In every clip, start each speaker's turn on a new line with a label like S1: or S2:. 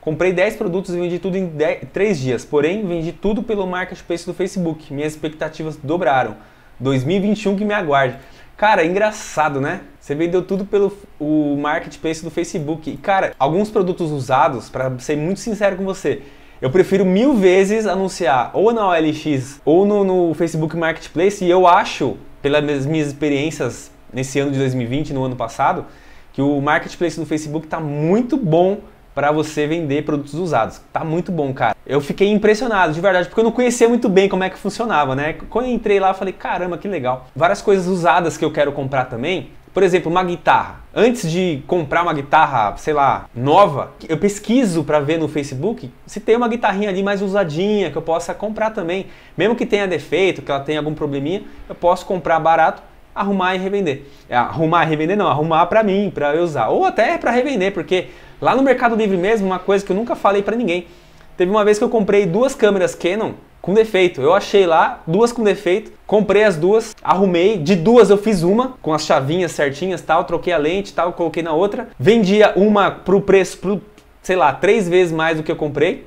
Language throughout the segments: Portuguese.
S1: Comprei 10 produtos e vendi tudo em 10, 3 dias, porém vendi tudo pelo marketplace do Facebook. Minhas expectativas dobraram. 2021 que me aguarde. Cara, engraçado, né? Você vendeu tudo pelo o marketplace do Facebook. E, cara, alguns produtos usados, para ser muito sincero com você, eu prefiro mil vezes anunciar ou na OLX ou no, no Facebook Marketplace. E eu acho, pelas minhas experiências nesse ano de 2020, no ano passado, que o marketplace do Facebook está muito bom para você vender produtos usados. Tá muito bom, cara. Eu fiquei impressionado, de verdade, porque eu não conhecia muito bem como é que funcionava, né? Quando eu entrei lá, eu falei, caramba, que legal. Várias coisas usadas que eu quero comprar também. Por exemplo, uma guitarra. Antes de comprar uma guitarra, sei lá, nova, eu pesquiso para ver no Facebook se tem uma guitarrinha ali mais usadinha que eu possa comprar também. Mesmo que tenha defeito, que ela tenha algum probleminha, eu posso comprar barato arrumar e revender. É, arrumar e revender não, arrumar para mim, para eu usar. Ou até para revender, porque Lá no Mercado Livre mesmo, uma coisa que eu nunca falei para ninguém. Teve uma vez que eu comprei duas câmeras Canon com defeito. Eu achei lá duas com defeito, comprei as duas, arrumei, de duas eu fiz uma com as chavinhas certinhas, tal, troquei a lente, tal, coloquei na outra. Vendia uma pro preço pro, sei lá, três vezes mais do que eu comprei.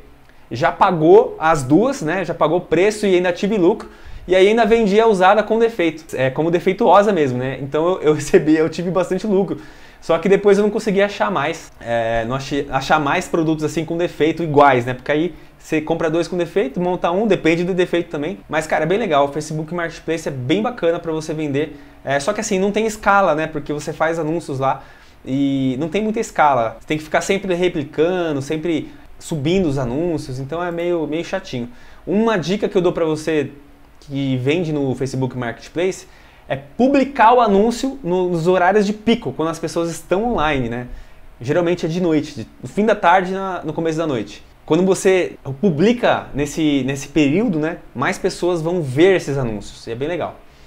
S1: Já pagou as duas, né? Já pagou preço e ainda tive lucro. E aí ainda vendia usada com defeito, é como defeituosa mesmo, né? Então eu, eu recebi, eu tive bastante lucro. Só que depois eu não consegui achar mais, é, não achei, achar mais produtos assim com defeito iguais, né? Porque aí você compra dois com defeito, monta um, depende do defeito também. Mas, cara, é bem legal. O Facebook Marketplace é bem bacana para você vender. É, só que assim, não tem escala, né? Porque você faz anúncios lá e não tem muita escala. Você tem que ficar sempre replicando, sempre subindo os anúncios, então é meio, meio chatinho. Uma dica que eu dou para você que vende no Facebook Marketplace é publicar o anúncio nos horários de pico, quando as pessoas estão online, né? Geralmente é de noite, no fim da tarde, e no começo da noite. Quando você publica nesse, nesse período, né, mais pessoas vão ver esses anúncios, e é bem legal.